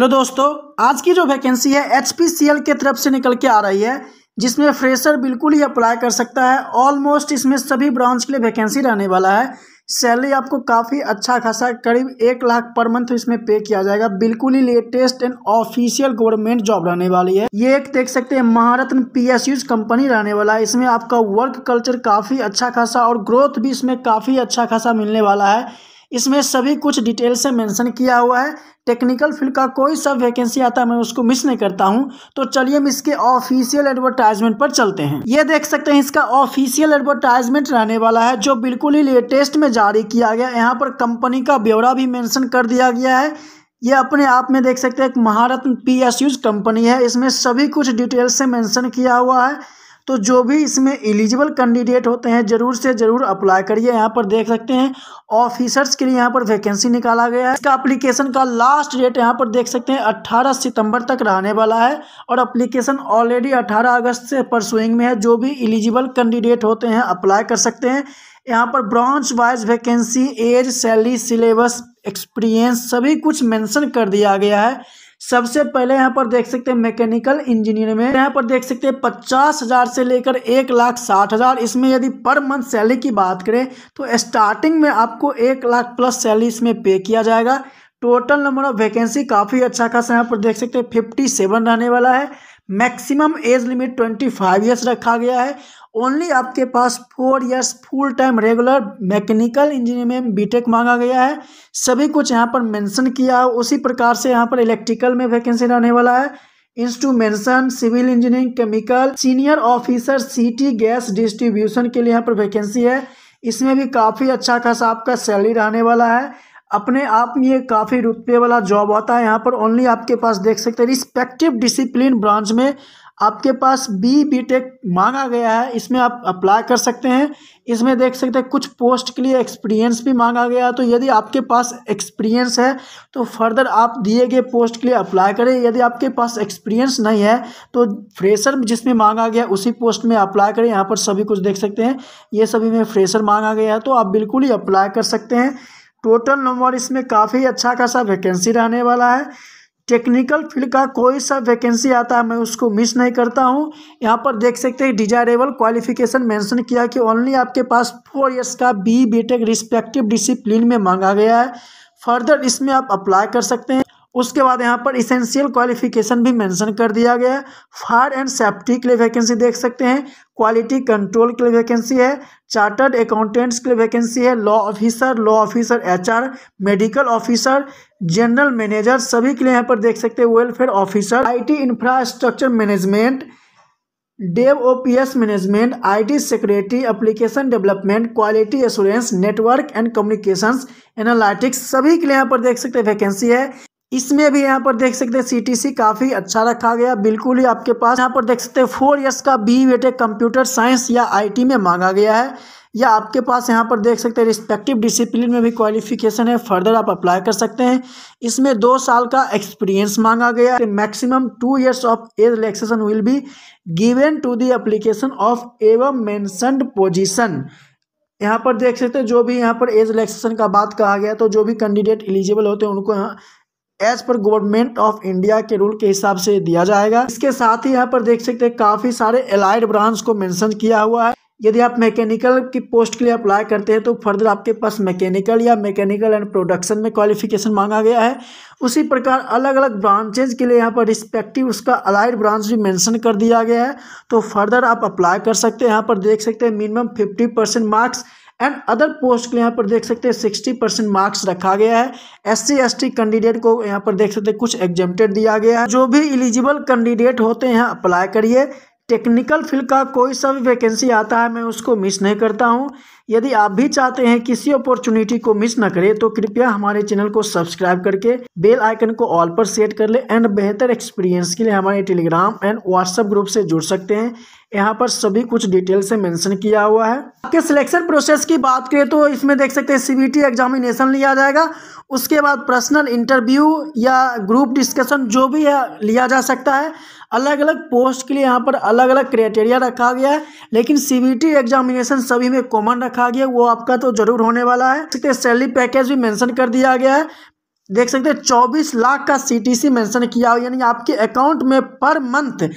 hello दोस्तों आज की जो वैकेंसी है एच के तरफ से निकल के आ रही है जिसमें फ्रेशर बिल्कुल ही अप्लाई कर सकता है ऑलमोस्ट इसमें सभी ब्रांच के लिए वैकेंसी रहने वाला है सैलरी आपको काफ़ी अच्छा खासा करीब एक लाख पर मंथ इसमें पे किया जाएगा बिल्कुल ही latest and official government job रहने वाली है ये एक देख सकते हैं महारत्न पीएसयूज कंपनी रहने वाला है इसमें आपका वर्क कल्चर काफ़ी अच्छा खासा और ग्रोथ भी इसमें काफ़ी अच्छा खासा मिलने वाला है इसमें सभी कुछ डिटेल से मेंशन किया हुआ है टेक्निकल फील्ड का कोई सब वैकेंसी आता है मैं उसको मिस नहीं करता हूँ तो चलिए हम इसके ऑफिशियल एडवर्टाइजमेंट पर चलते हैं ये देख सकते हैं इसका ऑफिशियल एडवर्टाइजमेंट रहने वाला है जो बिल्कुल ही लेटेस्ट में जारी किया गया यहाँ पर कंपनी का ब्यौरा भी मैंशन कर दिया गया है ये अपने आप में देख सकते हैं एक महारत्न पी कंपनी है इसमें सभी कुछ डिटेल से मेंशन किया हुआ है तो जो भी इसमें एलिजिबल कैंडिडेट होते हैं ज़रूर से ज़रूर अप्लाई करिए यहाँ पर देख सकते हैं ऑफिसर्स के लिए यहाँ पर वैकेंसी निकाला गया है इसका अप्लीकेशन का लास्ट डेट यहाँ पर देख सकते हैं 18 सितंबर तक रहने वाला है और अप्लीकेशन ऑलरेडी 18 अगस्त से परसुइंग में है जो भी एलिजिबल कैंडिडेट होते हैं अप्लाई कर सकते हैं यहाँ पर branch wise vacancy age salary syllabus experience सभी कुछ मेंशन कर दिया गया है सबसे पहले यहाँ पर देख सकते हैं मैकेनिकल इंजीनियर में यहाँ पर देख सकते हैं पचास हजार से लेकर एक लाख साठ हजार इसमें यदि पर मंथ सैलरी की बात करें तो स्टार्टिंग में आपको एक लाख प्लस सैलरी इसमें पे किया जाएगा टोटल नंबर ऑफ वैकेंसी काफ़ी अच्छा खासा यहाँ पर देख सकते हैं फिफ्टी सेवन रहने वाला है maximum age limit twenty five years रखा गया है ओनली आपके पास four years full time regular mechanical engineering में बीटेक मांगा गया है सभी कुछ यहाँ पर मेंशन किया उसी प्रकार से यहाँ पर इलेक्ट्रिकल में वैकेंसी रहने वाला है instrumentation civil engineering chemical senior officer city gas distribution के लिए यहाँ पर वैकेंसी है इसमें भी काफ़ी अच्छा खासा आपका सैलरी रहने वाला है अपने आप में ये काफ़ी रुपये वाला जॉब होता है यहाँ पर ओनली आपके पास देख सकते हैं रिस्पेक्टिव डिसिप्लिन ब्रांच में आपके पास बी बी टेक मांगा गया है इसमें आप अप्लाई कर सकते हैं इसमें देख सकते हैं कुछ पोस्ट के लिए एक्सपीरियंस भी मांगा गया है तो यदि आपके पास एक्सपीरियंस है तो फर्दर आप दिए गए पोस्ट के लिए अप्लाई करें यदि आपके पास एक्सपीरियंस नहीं है तो फ्रेशर जिसमें मांगा गया उसी पोस्ट में अप्लाई करें यहाँ पर सभी कुछ देख सकते हैं ये सभी में फ्रेशर मांगा गया है तो आप बिल्कुल ही अप्लाई कर सकते हैं टोटल नंबर इसमें काफ़ी अच्छा खासा वैकेंसी रहने वाला है टेक्निकल फील्ड का कोई सा वैकेंसी आता है मैं उसको मिस नहीं करता हूँ यहाँ पर देख सकते हैं डिजायरेबल क्वालिफिकेशन मेंशन किया कि ओनली आपके पास फोर ईयर्स का बी बीटेक रिस्पेक्टिव डिसिप्लिन में मांगा गया है फर्दर इसमें आप अप्लाई कर सकते हैं उसके बाद यहाँ पर इसेंशियल क्वालिफिकेशन भी मेंशन कर दिया गया है फायर एंड सेफ्टी के लिए वैकेंसी देख सकते हैं क्वालिटी कंट्रोल के लिए वैकेंसी है चार्टर्ड अकाउंटेंट्स के लिए वैकेंसी है law officer law officer HR medical officer general manager सभी के लिए यहाँ पर देख सकते हैं welfare officer I infrastructure management DevOps management I T security application development quality assurance network and communications analytics सभी के लिए यहाँ पर देख सकते हैं वैकेंसी है इसमें भी यहाँ पर देख सकते हैं सी काफ़ी अच्छा रखा गया बिल्कुल ही आपके पास यहाँ पर देख सकते हैं फोर ईयर्स का बी बेटे कंप्यूटर साइंस या आईटी में मांगा गया है या आपके पास यहाँ पर देख सकते हैं रिस्पेक्टिव डिसिप्लिन में भी क्वालिफिकेशन है फर्दर आप अप्लाई कर सकते हैं इसमें दो साल का एक्सपीरियंस मांगा गया है maximum two years of age relaxation will be given to the application of एवं मैंसनड पोजीशन यहाँ पर देख सकते हैं जो भी यहाँ पर एज रिलेक्सेशन का बात कहा गया तो जो भी कैंडिडेट एलिजिबल होते हैं उनको यहाँ एज पर गवर्नमेंट ऑफ इंडिया के रूल के हिसाब से दिया जाएगा इसके साथ ही यहाँ पर देख सकते हैं काफी सारे एलाइड ब्रांच को मेंशन किया हुआ है यदि आप मैकेनिकल की पोस्ट के लिए अप्लाई करते हैं तो फर्दर आपके पास मैकेनिकल या मैकेनिकल एंड प्रोडक्शन में क्वालिफिकेशन मांगा गया है उसी प्रकार अलग अलग ब्रांचेज के लिए यहाँ पर रिस्पेक्टिव उसका अलाइड ब्रांच भी मेंशन कर दिया गया है तो फर्दर आप अप्लाई कर सकते हैं यहाँ पर देख सकते हैं minimum fifty percent marks and other post के यहाँ पर देख सकते हैं सिक्सटी परसेंट मार्क्स रखा गया है S C S T candidate को यहाँ पर देख सकते हैं कुछ एग्जेप्टेड दिया गया है जो भी एलिजिबल कैंडिडेट होते हैं अप्लाई करिए टेक्निकल फील्ड का कोई सा भी वैकेंसी आता है मैं उसको मिस नहीं करता हूँ यदि आप भी चाहते हैं किसी अपॉर्चुनिटी को मिस न करें तो कृपया हमारे चैनल को सब्सक्राइब करके बेल आइकन को ऑल पर सेट कर लें एंड बेहतर एक्सपीरियंस के लिए हमारे टेलीग्राम एंड व्हाट्सएप ग्रुप से जुड़ सकते हैं यहाँ पर सभी कुछ डिटेल से मेंशन किया हुआ है आपके सिलेक्शन प्रोसेस की बात करें तो इसमें देख सकते हैं सीबीटी एग्जामिनेशन लिया जाएगा उसके बाद पर्सनल इंटरव्यू या ग्रुप डिस्कशन जो भी है लिया जा सकता है अलग अलग पोस्ट के लिए यहाँ पर अलग अलग क्राइटेरिया रखा गया है लेकिन सीबीटी एग्जामिनेशन सभी में कॉमन रखा रखा गया वो आपका तो जरूर होने वाला है सकते सैलरी पैकेज भी मेंशन कर दिया गया है देख सकते हैं चौबीस लाख का सीटीसी मेंशन किया हुआ यानी आपके अकाउंट में पर मंथ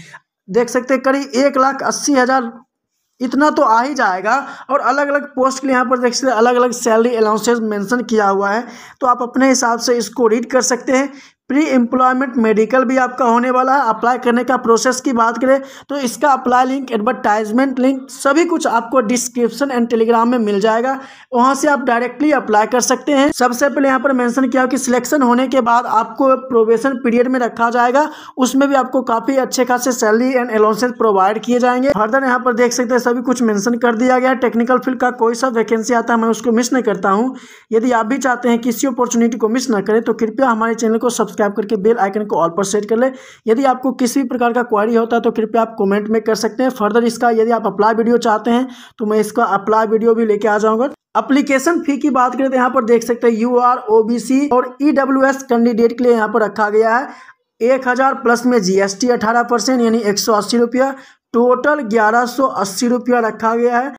देख सकते हैं करीब एक लाख अस्सी हज़ार इतना तो आ ही जाएगा और अलग अलग पोस्ट के लिए यहाँ पर देख सकते हैं अलग अलग सैलरी अलाउंसेज मेंशन किया हुआ है तो आप अपने हिसाब से इसको रीड कर सकते हैं प्री एम्प्लॉयमेंट मेडिकल भी आपका होने वाला है अप्लाई करने का प्रोसेस की बात करें तो इसका अप्लाई लिंक एडवर्टाइजमेंट लिंक सभी कुछ आपको डिस्क्रिप्शन एंड टेलीग्राम में मिल जाएगा वहां से आप डायरेक्टली अप्लाई कर सकते हैं सबसे पहले यहाँ पर मेंशन किया कि सिलेक्शन होने के बाद आपको प्रोबेशन पीरियड में रखा जाएगा उसमें भी आपको काफ़ी अच्छे खासे सैलरी एंड अलाउंसेज प्रोवाइड किए जाएंगे फर्दर यहाँ पर देख सकते हैं सभी कुछ मैंसन कर दिया गया है टेक्निकल फील्ड का कोई सा वैकेंसी आता है मैं उसको मिस नहीं करता हूँ यदि आप भी चाहते हैं किसी अपॉर्चुनिटी को मिस ना करें तो कृपया हमारे चैनल को सब्सक्राइब सब्सक्राइब करके बेल आइकन को ऑल पर सेट कर लें यदि आपको किसी भी प्रकार का क्वारी होता है तो कृपया आप कमेंट में कर सकते हैं फर्दर इसका यदि आप अप्लाई वीडियो चाहते हैं तो मैं इसका अप्लाई वीडियो भी लेके आ जाऊँगा अप्लीकेशन फी की बात करें तो यहाँ पर देख सकते हैं U R O B C और ई डब्ल्यू एस कैंडिडेट के लिए यहाँ पर रखा गया है एक हज़ार प्लस में जी एस टी अठारह परसेंट यानी एक सौ अस्सी रुपया टोटल ग्यारह सौ अस्सी रुपया रखा गया है